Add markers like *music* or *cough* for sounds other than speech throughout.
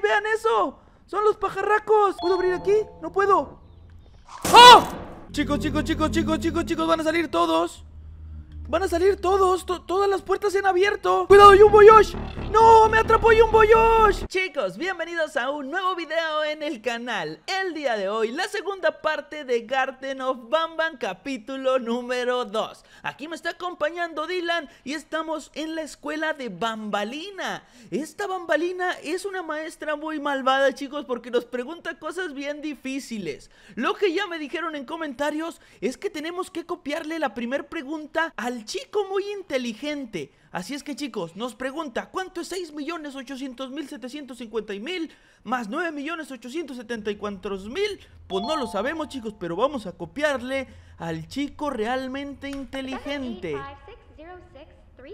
¡Vean eso! ¡Son los pajarracos! ¿Puedo abrir aquí? ¡No puedo! ¡Oh! Chicos, chicos, chicos, chicos, chicos, chicos, van a salir todos Van a salir todos, todas las puertas se han abierto ¡Cuidado un boyosh ¡No! ¡Me atrapó un boyosh Chicos, bienvenidos a un nuevo video en el canal El día de hoy, la segunda parte de Garden of Bamba. capítulo número 2 Aquí me está acompañando Dylan y estamos en la escuela de Bambalina Esta Bambalina es una maestra muy malvada chicos porque nos pregunta cosas bien difíciles Lo que ya me dijeron en comentarios es que tenemos que copiarle la primera pregunta al chico muy inteligente. Así es que chicos, nos pregunta, ¿cuánto es 6.800.750.000 más 9.874.000? Pues no lo sabemos chicos, pero vamos a copiarle al chico realmente inteligente.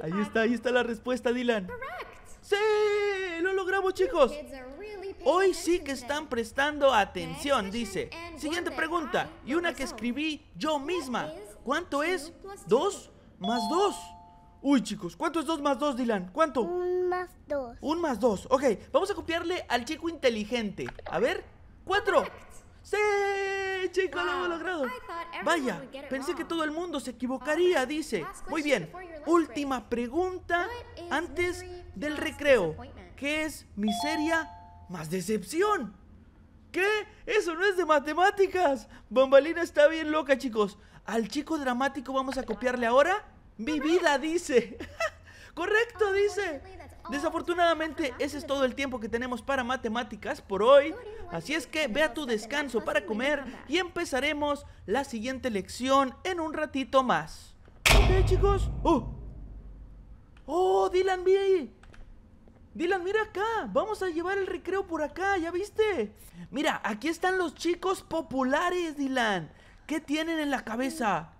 Ahí está, ahí está la respuesta, Dylan. ¡Sí! ¡Lo logramos, chicos! Hoy sí que están prestando atención, dice. Siguiente pregunta, y una que escribí yo misma. ¿Cuánto es? ¿2 más dos Uy, chicos, ¿cuánto es dos más dos, Dylan? ¿Cuánto? Un más dos Un más dos Ok, vamos a copiarle al chico inteligente. A ver, Cuatro *laughs* ¡Sí! chico, lo hemos logrado. Vaya, pensé que todo el mundo se equivocaría, dice. Muy bien, última pregunta antes del recreo. ¿Qué es miseria más decepción? ¿Qué? Eso no es de matemáticas. Bombalina está bien loca, chicos. Al chico dramático vamos a copiarle ahora mi vida, dice. *laughs* Correcto, dice. Desafortunadamente, ese es todo el tiempo que tenemos para matemáticas por hoy. Así es que ve a tu descanso para comer y empezaremos la siguiente lección en un ratito más. Ok, chicos. ¡Oh! ¡Oh, Dylan, mira ahí! Dylan, mira acá. Vamos a llevar el recreo por acá, ¿ya viste? Mira, aquí están los chicos populares, Dylan. ¿Qué tienen en la cabeza?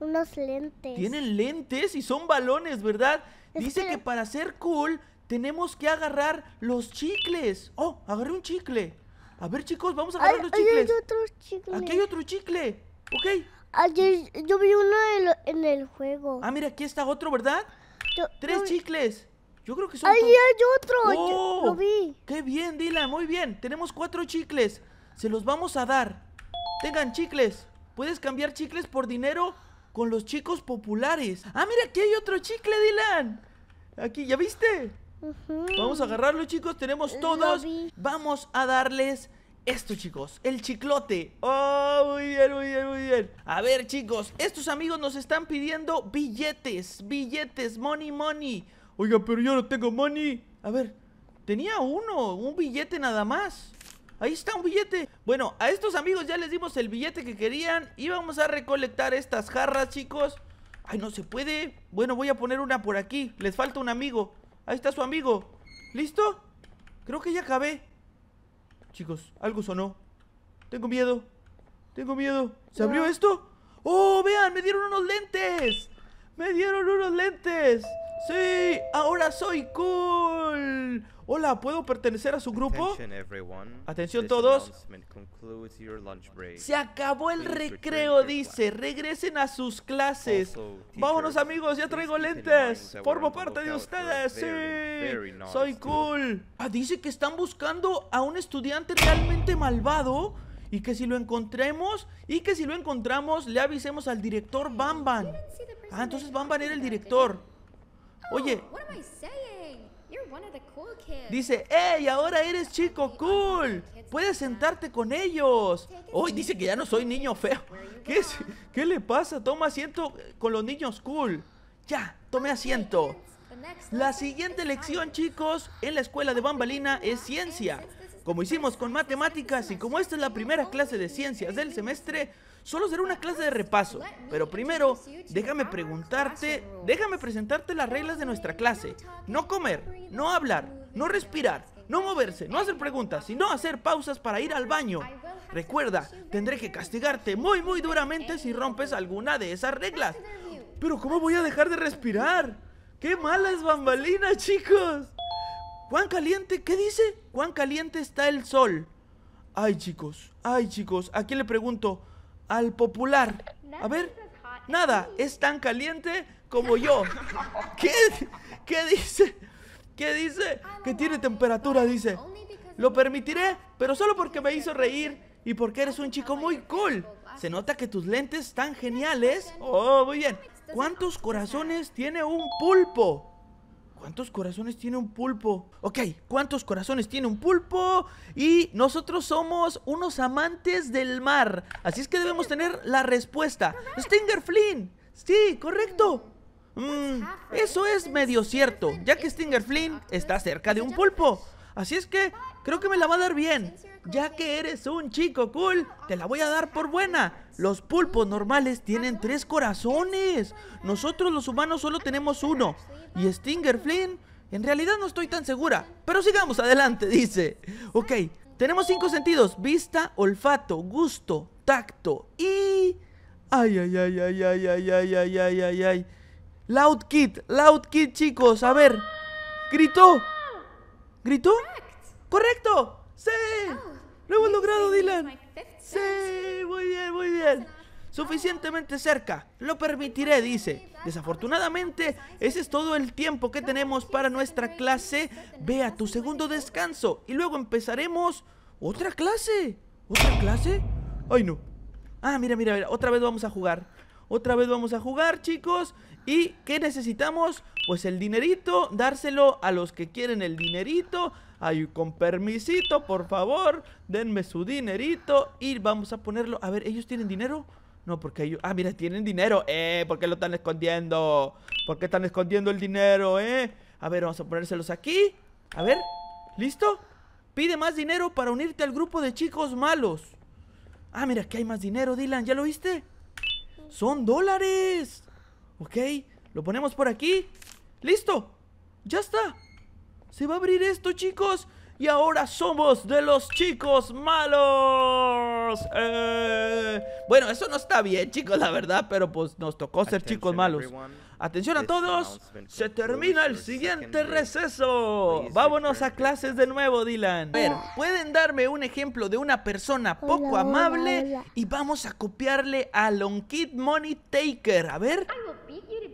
unos lentes. Tienen lentes y son balones, ¿verdad? Dice que... para ser cool tenemos que agarrar los chicles. Oh, agarré un chicle. A ver, chicos, vamos a agarrar los chicles. Aquí hay otro chicle. Aquí hay otro chicle. Ok. Ayer yo vi uno en, el juego. Ah, mira, aquí está otro, ¿verdad? Tres chicles. Yo creo que son... ¡Ahí hay otro! Oh, lo vi. ¡Qué bien, Dila! Muy bien. Tenemos cuatro chicles. Se los vamos a dar. Tengan chicles. Puedes cambiar chicles por dinero con los chicos populares. Ah, mira, aquí hay otro chicle, Dylan. Aquí, ¿ya viste? Vamos a agarrarlo, chicos. Tenemos todos. Vamos a darles esto, chicos. El chiclote. Oh, muy bien, muy bien, muy bien. A ver, chicos. Estos amigos nos están pidiendo billetes. Billetes. Money, money. Oiga, pero yo no tengo money. A ver, tenía uno. Un billete nada más. Ahí está un billete. Bueno, a estos amigos ya les dimos el billete que querían y vamos a recolectar estas jarras, chicos. Ay, no se puede. Bueno, voy a poner una por aquí. Les falta un amigo. Ahí está su amigo. ¿Listo? Creo que ya acabé. Chicos, algo sonó. Tengo miedo. Tengo miedo. ¿Se abrió esto? ¡Oh, vean! ¡Me dieron unos lentes! ¡Me dieron unos lentes! ¡Sí! ¡Ahora soy cool! Hola, ¿puedo pertenecer a su grupo? Atención todos. Se acabó el recreo, dice. Regresen a sus clases. Vámonos amigos, ya traigo lentes. Formo parte de ustedes. Sí. Soy cool. Ah, dice que están buscando a un estudiante realmente malvado. Y que si lo encontremos, y que si lo encontramos, le avisemos al director Bamban. Ah, entonces Bamban era el director. Oye, dice, hey, ahora eres chico cool. Puedes sentarte con ellos. Uy, oh, dice que ya no soy niño feo. ¿Qué, ¿Qué le pasa? Toma asiento con los niños cool. Ya, tome asiento. La siguiente lección, chicos, en la escuela de Bambalina es ciencia. Como hicimos con matemáticas y como esta es la primera clase de ciencias del semestre, Solo será una clase de repaso, pero primero déjame preguntarte, déjame presentarte las reglas de nuestra clase. No comer, no hablar, no respirar, no moverse, no hacer preguntas, sino hacer pausas para ir al baño. Recuerda, tendré que castigarte muy muy duramente si rompes alguna de esas reglas. Pero ¿cómo voy a dejar de respirar? ¡Qué mala es Bambalina, chicos! ¿Cuán Caliente, ¿qué dice? ¿Cuán Caliente está el sol. Ay, chicos, ay, chicos, ¿a quién le pregunto? al popular. A ver, nada, es tan caliente como yo. *laughs* ¿Qué, qué dice? ¿Qué dice? Que tiene temperatura, dice. Lo permitiré, pero solo porque me hizo reír y porque eres un chico muy cool. Se nota que tus lentes están geniales. Oh, muy bien. ¿Cuántos corazones tiene un pulpo? ¿Cuántos corazones tiene un pulpo? Ok, ¿cuántos corazones tiene un pulpo? Y nosotros somos unos amantes del mar. Así es que debemos tener la respuesta. Stinger Flynn. Sí, correcto. Mm, eso es medio cierto, ya que Stinger Flynn está cerca de un pulpo. Así es que creo que me la va a dar bien. Ya que eres un chico cool, te la voy a dar por buena. Los pulpos normales tienen tres corazones. Nosotros los humanos solo tenemos uno. Y Stinger Flynn, en realidad no estoy tan segura. Pero sigamos adelante, dice. Ok, tenemos cinco sentidos. Vista, olfato, gusto, tacto y... Ay, ay, ay, ay, ay, ay, ay, ay, ay, ay, ay. Loud Kid, Loud Kid, chicos. A ver. Gritó. ¿Gritó? Correcto. Sí. Lo hemos logrado, Dylan. Sí, muy bien, muy bien. Suficientemente cerca, lo permitiré, dice. Desafortunadamente, ese es todo el tiempo que tenemos para nuestra clase. Ve a tu segundo descanso y luego empezaremos otra clase. ¿Otra clase? Ay, no. Ah, mira, mira, mira. Otra vez vamos a jugar. Otra vez vamos a jugar, chicos. ¿Y qué necesitamos? Pues el dinerito, dárselo a los que quieren el dinerito. Ay, con permisito, por favor, denme su dinerito y vamos a ponerlo. A ver, ¿ellos tienen dinero? No, porque ellos... Ah, mira, tienen dinero. Eh, ¿por qué lo están escondiendo? ¿Por qué están escondiendo el dinero, eh? A ver, vamos a ponérselos aquí. A ver, ¿listo? Pide más dinero para unirte al grupo de chicos malos. Ah, mira, aquí hay más dinero, Dylan. ¿Ya lo viste? Son dólares. Ok, lo ponemos por aquí. ¡Listo! ¡Ya está! ¡Se va a abrir esto, chicos! Y ahora somos de los chicos malos. Eh, bueno, eso no está bien, chicos, la verdad, pero pues nos tocó ser chicos malos. Atención a todos, se termina el siguiente receso. Vámonos a clases de nuevo, Dylan. A ver, pueden darme un ejemplo de una persona poco amable y vamos a copiarle a Long Kid Money Taker. A ver.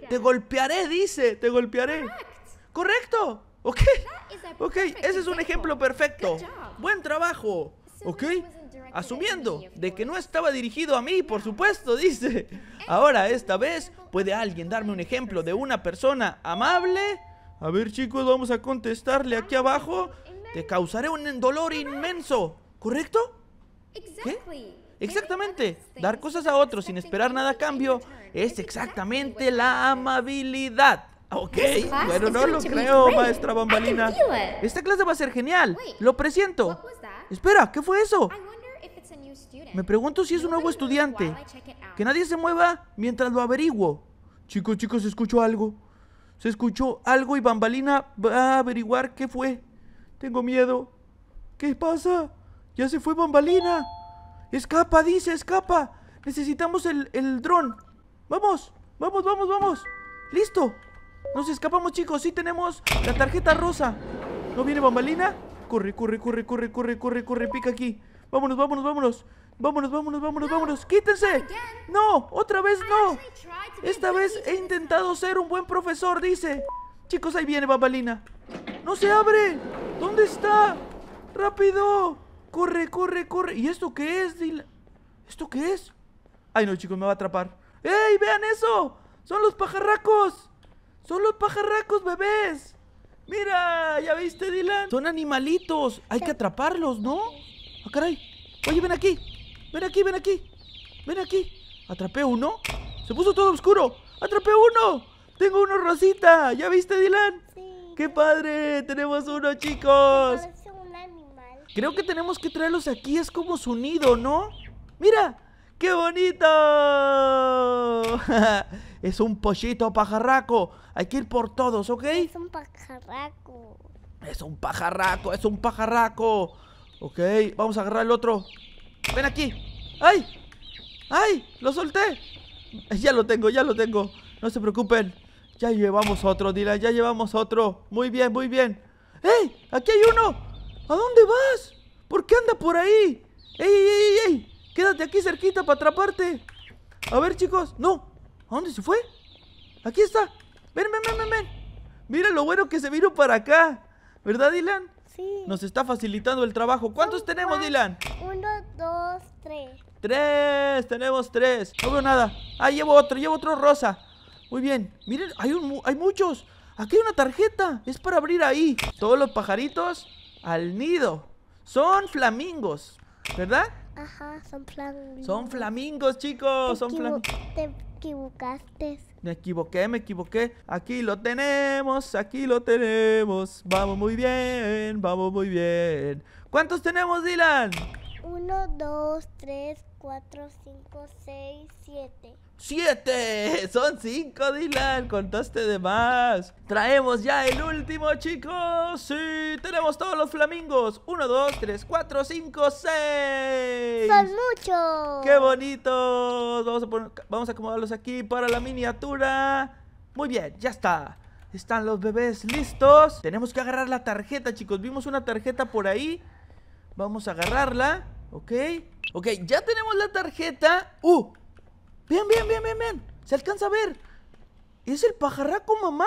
Te golpearé, dice, te golpearé. Correcto. Ok, ok, ese es un ejemplo perfecto. Buen trabajo. Ok, asumiendo de que no estaba dirigido a mí, por supuesto, dice. *laughs* Ahora, esta vez, ¿puede alguien darme un ejemplo de una persona amable? A ver, chicos, vamos a contestarle aquí abajo. Te causaré un dolor inmenso, ¿correcto? Exactamente, dar cosas a otros sin esperar nada a cambio es exactamente la amabilidad. Ah, ok, bueno, no lo creo, maestra bambalina. Esta clase va a ser genial, lo presiento. Espera, ¿qué fue eso? Me pregunto si es un nuevo estudiante. Que nadie se mueva mientras lo averiguo. Chicos, chicos, escuchó algo. Se escuchó algo y Bambalina va a averiguar qué fue. Tengo miedo. ¿Qué pasa? Ya se fue Bambalina. Escapa, dice, escapa. Necesitamos el, el dron. Vamos, vamos, vamos, vamos. Listo. Nos escapamos, chicos. Sí tenemos la tarjeta rosa. ¿No viene Bambalina? Corre, corre, corre, corre, corre, corre, corre. Pica aquí. Vámonos, vámonos, vámonos. Vámonos, vámonos, vámonos, vámonos. ¡Quítense! ¡No! ¡Otra vez no! Esta vez he intentado ser un buen profesor, dice. Chicos, ahí viene Bambalina. ¡No se abre! ¿Dónde está? ¡Rápido! ¡Corre, corre, corre! ¿Y esto qué es? ¿Esto qué es? Ay, no, chicos, me va a atrapar. ¡Ey, vean eso! ¡Son los pajarracos! Son los pajarracos bebés. Mira, ¿ya viste, Dylan? Son animalitos. Hay que atraparlos, ¿no? Ah, caray. Oye, ven aquí. Ven aquí, ven aquí. Ven aquí. Atrapé uno. Se puso todo oscuro. Atrapé uno. Tengo uno rosita. ¿Ya viste, Dylan? Sí. ¡Qué padre! Tenemos uno, chicos. Creo que tenemos que traerlos aquí. Es como su nido, ¿no? Mira. ¡Qué bonito! *laughs* Es un pollito pajarraco. Hay que ir por todos, ¿ok? Es un pajarraco. Es un pajarraco, es un pajarraco. Ok, vamos a agarrar el otro. Ven aquí. ¡Ay! ¡Ay! ¡Lo solté! Ya lo tengo, ya lo tengo. No se preocupen. Ya llevamos otro, Dila, Ya llevamos otro. Muy bien, muy bien. ¡Ey! ¡Aquí hay uno! ¿A dónde vas? ¿Por qué anda por ahí? ¡Ey, ey, ey, ey! Quédate aquí cerquita para atraparte. A ver, chicos. No, ¿A dónde se fue? Aquí está. Ven, ven, ven, ven, ven. Mira lo bueno que se vino para acá. ¿Verdad, Dylan? Sí. Nos está facilitando el trabajo. ¿Cuántos tenemos, Dylan? Uno, dos, tres. Tres, tenemos tres. No veo nada. Ah, llevo otro, llevo otro rosa. Muy bien. Miren, hay, un, hay muchos. Aquí hay una tarjeta. Es para abrir ahí. Todos los pajaritos al nido. Son flamingos, ¿verdad? Ajá, son flamingos. Son flamingos, chicos. son flamingos equivocaste. Me equivoqué, me equivoqué. Aquí lo tenemos, aquí lo tenemos. Vamos muy bien, vamos muy bien. ¿Cuántos tenemos, Dylan? Uno, dos, tres, cuatro, cinco, seis, siete ¡Siete! *laughs* ¡Son cinco, Dylan! ¡Contaste de más! ¡Traemos ya el último, chicos! ¡Sí! ¡Tenemos todos los flamingos! ¡Uno, dos, tres, cuatro, cinco, seis! ¡Son muchos! ¡Qué bonitos! Vamos a, vamos a acomodarlos aquí para la miniatura. Muy bien, ya está. Están los bebés listos. Tenemos que agarrar la tarjeta, chicos. Vimos una tarjeta por ahí. Vamos a agarrarla. Ok. Ok, ya tenemos la tarjeta. ¡Uh! Bien, bien, bien, bien, bien. Se alcanza a ver. Es el pajarraco mamá.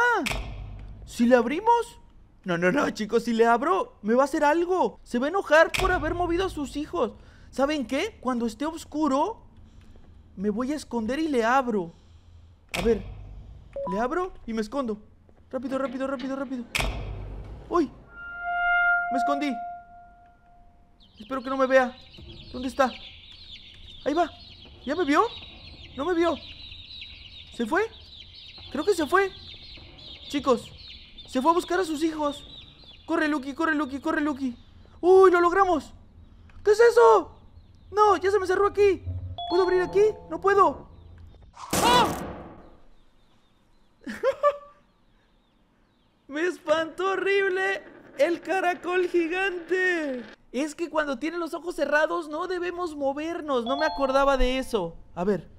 Si le abrimos... No, no, no, chicos, si le abro, me va a hacer algo. Se va a enojar por haber movido a sus hijos. ¿Saben qué? Cuando esté oscuro, me voy a esconder y le abro. A ver, le abro y me escondo. Rápido, rápido, rápido, rápido. ¡Uy! Me escondí. Espero que no me vea. ¿Dónde está? Ahí va. ¿Ya me vio? No me vio. ¿Se fue? Creo que se fue. Chicos, se fue a buscar a sus hijos. Corre, Lucky, corre, Lucky, corre, Lucky. ¡Uy, lo logramos! ¿Qué es eso? No, ya se me cerró aquí. ¿Puedo abrir aquí? No puedo. ¡Ah! *laughs* me espantó horrible el caracol gigante. Es que cuando tiene los ojos cerrados no debemos movernos. No me acordaba de eso. A ver.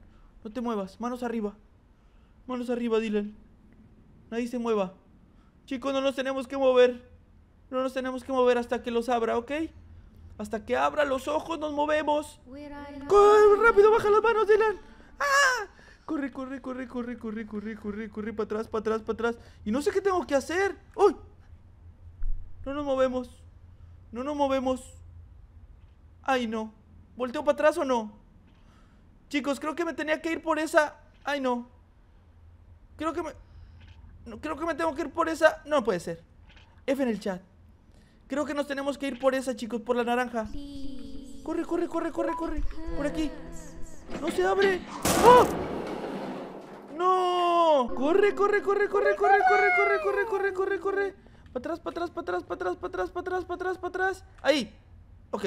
No te muevas. Manos arriba. Manos arriba, Dylan. Nadie se mueva. Chicos, no nos tenemos que mover. No nos tenemos que mover hasta que los abra, ¿ok? Hasta que abra los ojos nos movemos. ¡Corre! ¡Rápido! ¡Baja las manos, Dylan! ¡Ah! Corre, corre, corre, corre, corre, corre, corre, corre, para atrás, para atrás, para atrás. Y no sé qué tengo que hacer. ¡Uy! No nos movemos. No nos movemos. Ay, no. ¿Volteo para atrás o no? Chicos, creo que me tenía que ir por esa... Ay, no. Creo que me... creo que me tengo que ir por esa... No puede ser. F en el chat. Creo que nos tenemos que ir por esa, chicos, por la naranja. Corre, corre, corre, corre, corre. Por aquí. No se abre. ¡Oh! ¡No! Corre, corre, corre, corre, corre, corre, corre, corre, corre, corre, corre. Para atrás, para atrás, para atrás, para atrás, para atrás, para atrás, para atrás, para atrás. Ahí. Ok.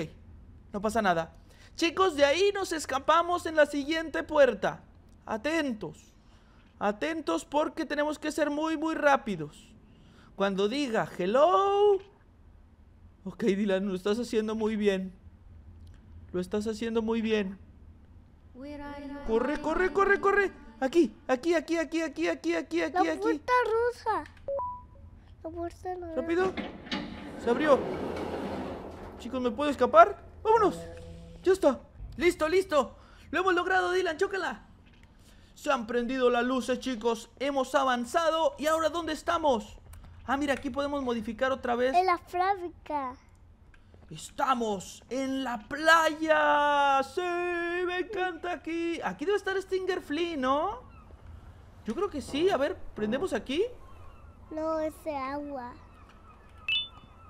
No pasa nada. Chicos, de ahí nos escapamos en la siguiente puerta. Atentos. Atentos porque tenemos que ser muy, muy rápidos. Cuando diga hello... Ok, Dylan, lo estás haciendo muy bien. Lo estás haciendo muy bien. Corre, corre, corre, corre. Aquí, aquí, aquí, aquí, aquí, aquí, aquí, aquí, La puerta rusa. Rápido. Se abrió. Chicos, ¿me puedo escapar? ¡Vámonos! ¡Listo! ¡Listo, listo! ¡Lo hemos logrado, Dylan! ¡Chócala! Se han prendido las luces, chicos. Hemos avanzado. ¿Y ahora dónde estamos? Ah, mira, aquí podemos modificar otra vez. En la fábrica. Estamos en la playa. Sí, me encanta aquí. Aquí debe estar Stinger Flea, ¿no? Yo creo que sí. A ver, prendemos aquí. No, es agua.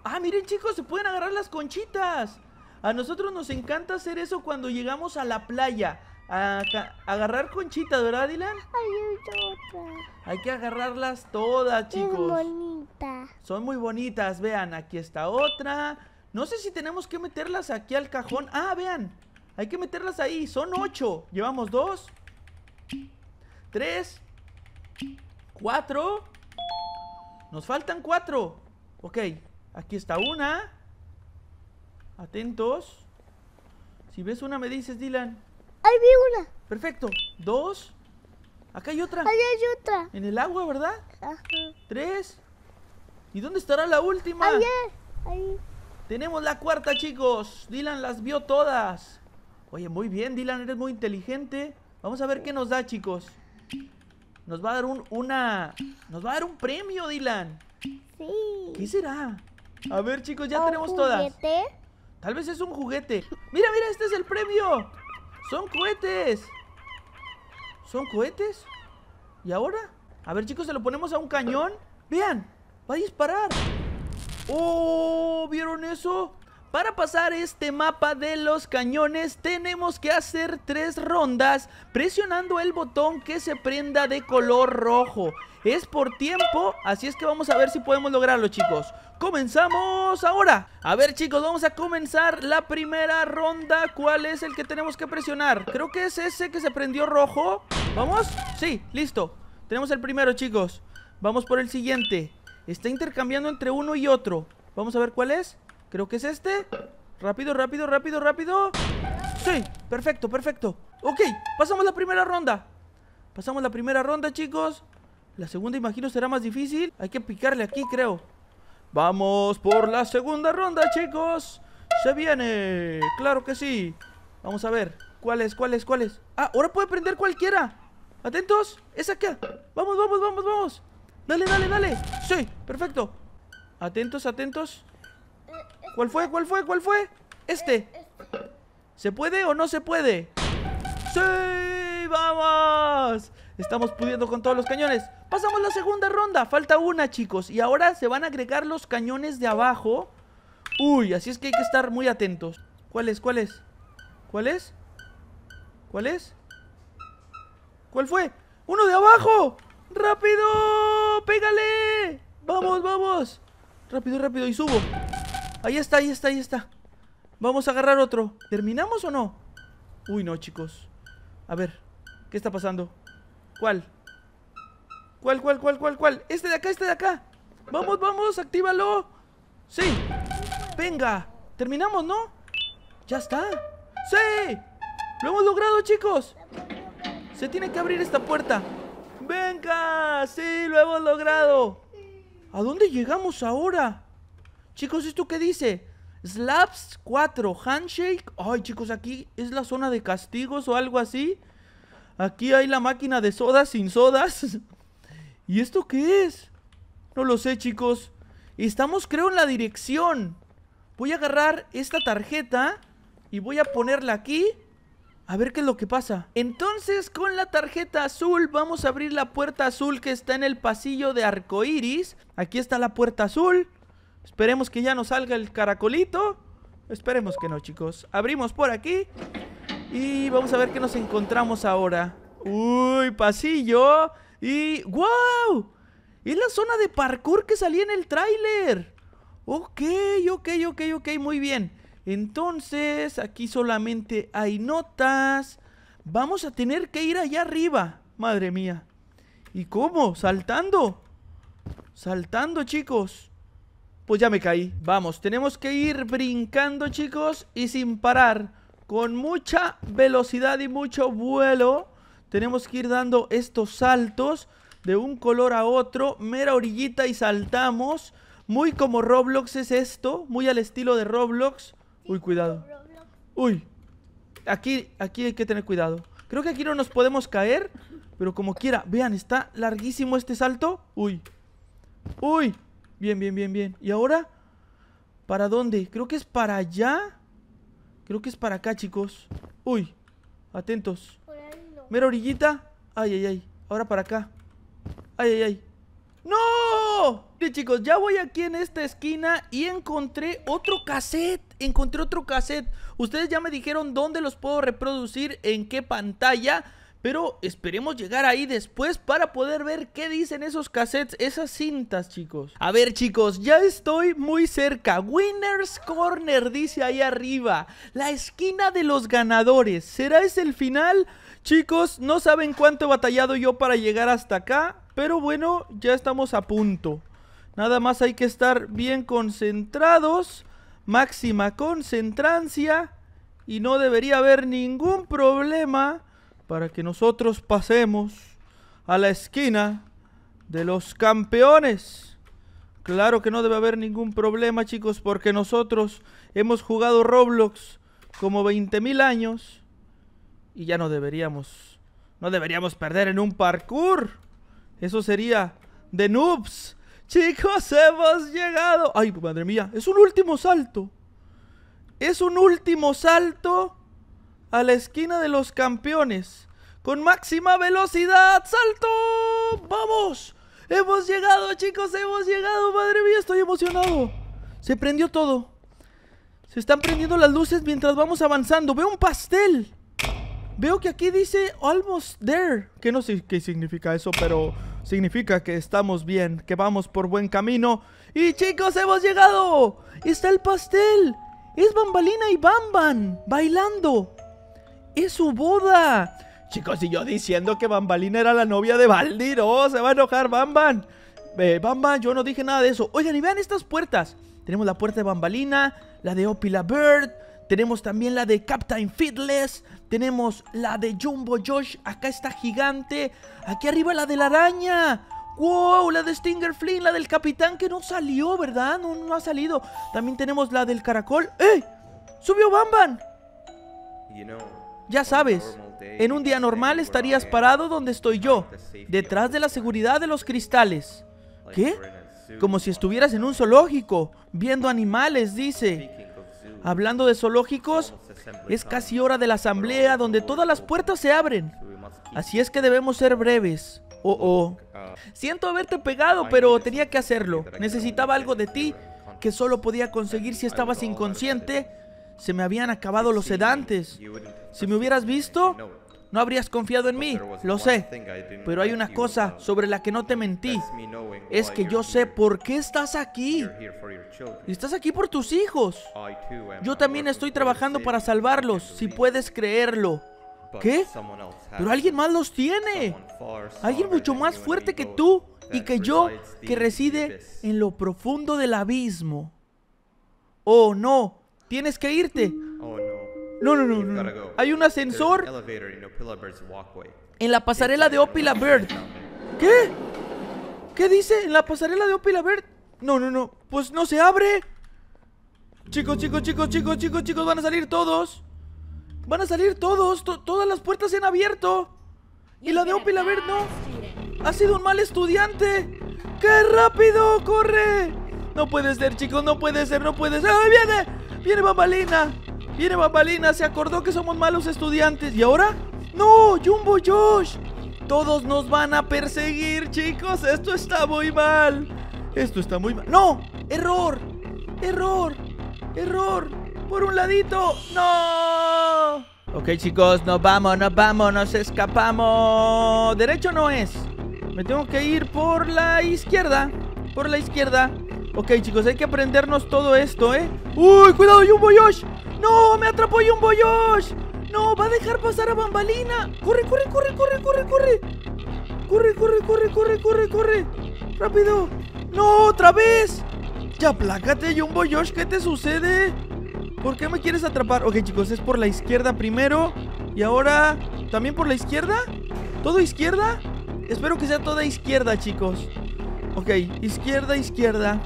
Ah, miren chicos, se pueden agarrar las conchitas. A nosotros nos encanta hacer eso cuando llegamos a la playa. A, agarrar conchitas, ¿verdad, Dylan? Hay que agarrarlas todas, chicos. Son Son muy bonitas. Vean, aquí está otra. No sé si tenemos que meterlas aquí al cajón. Ah, vean. Hay que meterlas ahí. Son ocho. Llevamos dos. Tres. Cuatro. Nos faltan cuatro. Ok. Aquí está una. Atentos. Si ves una, me dices, Dylan. Ahí vi una. Perfecto. Dos. Acá hay otra. Ahí hay otra. En el agua, ¿verdad? Tres. ¿Y dónde estará la última? Ahí, ahí. Tenemos la cuarta, chicos. Dylan las vio todas. Oye, muy bien, Dylan, eres muy inteligente. Vamos a ver qué nos da, chicos. Nos va a dar un, una... Nos va a dar un premio, Dylan. Sí. ¿Qué será? A ver, chicos, ya tenemos todas. Tal vez es un juguete. ¡Mira, mira! ¡Este es el premio! ¡Son cohetes! ¿Son cohetes? ¿Y ahora? A ver, chicos, se lo ponemos a un cañón. ¡Vean! ¡Va a disparar! ¡Oh! ¿Vieron eso? Para pasar este mapa de los cañones tenemos que hacer tres rondas presionando el botón que se prenda de color rojo. Es por tiempo, así es que vamos a ver si podemos lograrlo chicos comenzamos ahora A ver chicos, vamos a comenzar la primera ronda ¿Cuál es el que tenemos que presionar? Creo que es ese que se prendió rojo ¿Vamos? Sí, listo Tenemos el primero chicos Vamos por el siguiente Está intercambiando entre uno y otro Vamos a ver cuál es Creo que es este Rápido, rápido, rápido, rápido Sí, perfecto, perfecto Ok, pasamos la primera ronda Pasamos la primera ronda chicos La segunda imagino será más difícil Hay que picarle aquí creo Vamos por la segunda ronda, chicos. Se viene. Claro que sí. Vamos a ver. ¿Cuáles, cuáles, cuáles? Ah, ahora puede prender cualquiera. Atentos. Es acá. Vamos, vamos, vamos, vamos. Dale, dale, dale. Sí, perfecto. Atentos, atentos. ¿Cuál fue? ¿Cuál fue? ¿Cuál fue? Este. ¿Se puede o no se puede? ¡Sí! ¡Vamos! Estamos pudiendo con todos los cañones. Pasamos la segunda ronda. Falta una, chicos. Y ahora se van a agregar los cañones de abajo. Uy, así es que hay que estar muy atentos. ¿Cuál es? ¿Cuál es? ¿Cuál es? ¿Cuál es? ¿Cuál fue? ¡Uno de abajo! ¡Rápido! ¡Pégale! ¡Vamos, vamos! Rápido, rápido, y subo. Ahí está, ahí está, ahí está. Vamos a agarrar otro. ¿Terminamos o no? Uy, no, chicos. A ver, ¿qué está pasando? ¿Cuál? ¿Cuál, cuál, cuál, cuál, cuál? Este de acá, este de acá Vamos, vamos, actívalo Sí Venga Terminamos, ¿no? Ya está ¡Sí! ¡Lo hemos logrado, chicos! Se tiene que abrir esta puerta ¡Venga! ¡Sí, lo hemos logrado! ¿A dónde llegamos ahora? Chicos, ¿esto qué dice? Slaps 4, Handshake Ay, chicos, aquí es la zona de castigos o algo así Aquí hay la máquina de sodas sin sodas. *laughs* ¿Y esto qué es? No lo sé, chicos. Estamos, creo, en la dirección. Voy a agarrar esta tarjeta y voy a ponerla aquí. A ver qué es lo que pasa. Entonces, con la tarjeta azul, vamos a abrir la puerta azul que está en el pasillo de arcoíris. Aquí está la puerta azul. Esperemos que ya no salga el caracolito. Esperemos que no, chicos. Abrimos por aquí. Y vamos a ver qué nos encontramos ahora. Uy, pasillo. Y... ¡Wow! Es la zona de parkour que salía en el tráiler. Ok, ok, ok, ok, muy bien. Entonces, aquí solamente hay notas. Vamos a tener que ir allá arriba. Madre mía. ¿Y cómo? Saltando. Saltando, chicos. Pues ya me caí. Vamos, tenemos que ir brincando, chicos, y sin parar con mucha velocidad y mucho vuelo. Tenemos que ir dando estos saltos de un color a otro, mera orillita y saltamos. Muy como Roblox es esto, muy al estilo de Roblox. Uy, cuidado. Uy, aquí, aquí hay que tener cuidado. Creo que aquí no nos podemos caer, pero como quiera. Vean, está larguísimo este salto. Uy, uy. Bien, bien, bien, bien. ¿Y ahora? ¿Para dónde? Creo que es para allá. Creo que es para acá, chicos. Uy, atentos. Mira orillita. Ay, ay, ay. Ahora para acá. Ay, ay, ay. ¡No! de chicos, ya voy aquí en esta esquina y encontré otro cassette. Encontré otro cassette. Ustedes ya me dijeron dónde los puedo reproducir, en qué pantalla. Pero esperemos llegar ahí después para poder ver qué dicen esos cassettes, esas cintas, chicos. A ver, chicos, ya estoy muy cerca. Winners Corner dice ahí arriba. La esquina de los ganadores. ¿Será ese el final? Chicos, no saben cuánto he batallado yo para llegar hasta acá. Pero bueno, ya estamos a punto. Nada más hay que estar bien concentrados. Máxima concentrancia. Y no debería haber ningún problema para que nosotros pasemos a la esquina de los campeones. Claro que no debe haber ningún problema, chicos, porque nosotros hemos jugado Roblox como 20.000 años y ya no deberíamos no deberíamos perder en un parkour. Eso sería de noobs. Chicos, hemos llegado. Ay, madre mía, es un último salto. Es un último salto a la esquina de los campeones. Con máxima velocidad, salto. ¡Vamos! Hemos llegado, chicos, hemos llegado. Madre mía, estoy emocionado. Se prendió todo. Se están prendiendo las luces mientras vamos avanzando. Veo un pastel. Veo que aquí dice almost there. Que no sé qué significa eso, pero significa que estamos bien, que vamos por buen camino. Y chicos, hemos llegado. Está el pastel. Es Bambalina y Bamban bailando. ¡Es su boda! Chicos, y yo diciendo que Bambalina era la novia de Baldir. ¡Oh, se va a enojar Bamban! Eh, Bamban, yo no dije nada de eso. Oigan, y vean estas puertas. Tenemos la puerta de Bambalina, la de Opila Bird, tenemos también la de Captain Fiddles, tenemos la de Jumbo Josh, acá está gigante, aquí arriba la de la araña. ¡Wow! La de Stinger Flynn, la del capitán que no salió, ¿verdad? No, no ha salido. También tenemos la del caracol. ¡Eh! ¡Subió Bamban! You know. Ya sabes, en un día normal estarías parado donde estoy yo, detrás de la seguridad de los cristales. ¿Qué? Como si estuvieras en un zoológico, viendo animales, dice. Hablando de zoológicos, es casi hora de la asamblea donde todas las puertas se abren. Así es que debemos ser breves. Oh, oh. Uh, Siento haberte pegado, pero tenía que hacerlo. Necesitaba algo de ti que solo podía conseguir si estabas inconsciente se me habían acabado los sedantes. Si me hubieras visto, no habrías confiado en mí, lo sé. Pero hay una cosa sobre la que no te mentí. Es que yo sé por qué estás aquí. Estás aquí por tus hijos. Yo también estoy trabajando para salvarlos, si puedes creerlo. ¿Qué? Pero alguien más los tiene. Alguien mucho más fuerte que tú y que yo, que reside en lo profundo del abismo. Oh, no, Tienes que irte. Oh, no. No, no, no. Hay un ascensor en la pasarela de Opila Bird. ¿Qué? ¿Qué dice? ¿En la pasarela de Opila Bird? No, no, no. Pues no se abre. Chicos, chicos, chicos, chicos, chicos, chicos, van a salir todos. Van a salir todos. todas las puertas se han abierto. Y la de Opila Bird no. Ha sido un mal estudiante. ¡Qué rápido! ¡Corre! No puede ser, chicos, no puede ser, no puede ser. ¡Ahí viene! ¡Viene Bambalina! ¡Viene Bambalina! Se acordó que somos malos estudiantes. ¿Y ahora? ¡No! ¡Jumbo Josh! Todos nos van a perseguir, chicos. Esto está muy mal. Esto está muy mal. ¡No! ¡Error! ¡Error! ¡Error! ¡Por un ladito! ¡No! Ok, chicos, nos vamos, nos vamos, nos escapamos. Derecho no es. Me tengo que ir por la izquierda. Por la izquierda. Ok, chicos, hay que aprendernos todo esto, ¿eh? ¡Uy, cuidado, Jumbo Josh! ¡No, me atrapó Jumbo Josh! ¡No, va a dejar pasar a Bambalina! ¡Corre, corre, corre, corre, corre, corre! ¡Corre, corre, corre, corre, corre, corre! ¡Rápido! ¡No, otra vez! ¡Ya aplácate, Jumbo ¿Qué te sucede? ¿Por qué me quieres atrapar? Ok, chicos, es por la izquierda primero Y ahora... ¿También por la izquierda? ¿Todo izquierda? Espero que sea toda izquierda, chicos Ok, izquierda, izquierda.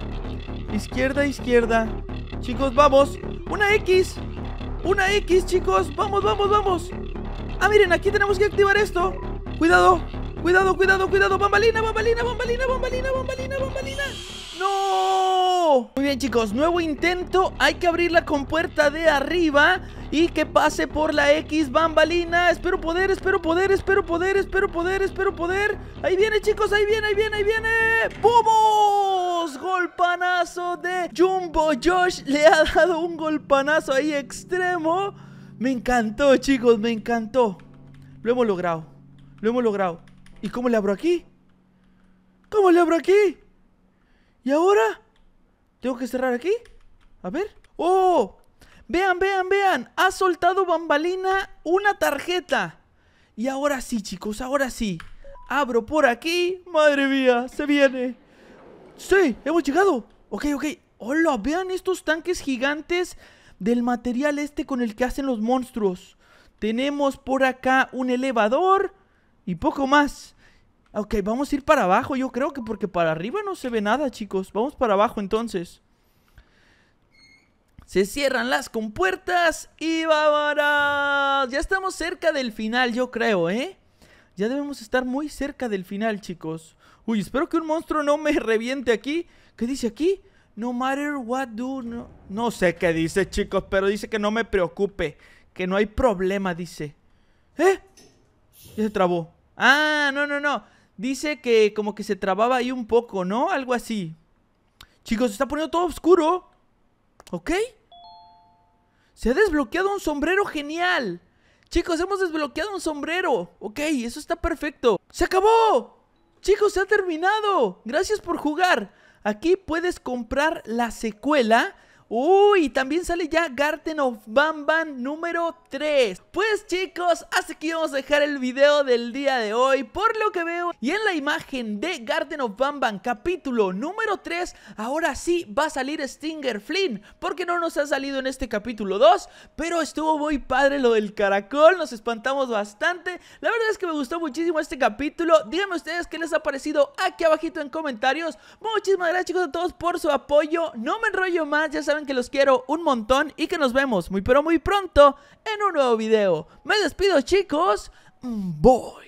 Izquierda, izquierda. Chicos, vamos. Una X. Una X, chicos. Vamos, vamos, vamos. Ah, miren, aquí tenemos que activar esto. Cuidado, cuidado, cuidado, cuidado. Bambalina, bambalina, bambalina, bambalina, bambalina, No. Muy bien, chicos, nuevo intento. Hay que abrir la compuerta de arriba y que pase por la X bambalina. Espero poder, espero poder, espero poder, espero poder, espero poder. Ahí viene, chicos, ahí viene, ahí viene, ahí viene. ¡Vamos! Golpanazo de Jumbo Josh. Le ha dado un golpanazo ahí extremo. Me encantó, chicos, me encantó. Lo hemos logrado. Lo hemos logrado. ¿Y cómo le abro aquí? ¿Cómo le abro aquí? ¿Y ahora? ¿Tengo que cerrar aquí? A ver. ¡Oh! Vean, vean, vean. Ha soltado Bambalina una tarjeta. Y ahora sí, chicos, ahora sí. Abro por aquí. Madre mía, se viene. Sí, hemos llegado. Ok, ok. Hola, vean estos tanques gigantes del material este con el que hacen los monstruos. Tenemos por acá un elevador y poco más. Ok, vamos a ir para abajo, yo creo que porque para arriba no se ve nada, chicos. Vamos para abajo entonces. Se cierran las compuertas y vámonos. Ya estamos cerca del final, yo creo, ¿eh? Ya debemos estar muy cerca del final, chicos. Uy, espero que un monstruo no me *laughs* reviente aquí. ¿Qué dice aquí? No matter what do... No, no sé qué dice, chicos, pero dice que no me preocupe. Que no hay problema, dice. ¿Eh? Ya se trabó. Ah, no, no, no. Dice que como que se trababa ahí un poco, ¿no? Algo así. Chicos, se está poniendo todo oscuro. ¿Ok? Se ha desbloqueado un sombrero genial. Chicos, hemos desbloqueado un sombrero. Ok, eso está perfecto. ¡Se acabó! Chicos, se ha terminado. Gracias por jugar. Aquí puedes comprar la secuela Uy, también sale ya Garden of van número 3 Pues chicos, así que vamos a dejar el video del día de hoy Por lo que veo, y en la imagen de Garden of Ban capítulo número 3 Ahora sí va a salir Stinger Flynn Porque no nos ha salido en este capítulo 2 Pero estuvo muy padre lo del caracol, nos espantamos bastante La verdad es que me gustó muchísimo este capítulo Díganme ustedes qué les ha parecido aquí abajito en comentarios Muchísimas gracias chicos a todos por su apoyo No me enrollo más, ya saben que los quiero un montón y que nos vemos muy pero muy pronto en un nuevo video. Me despido chicos, voy.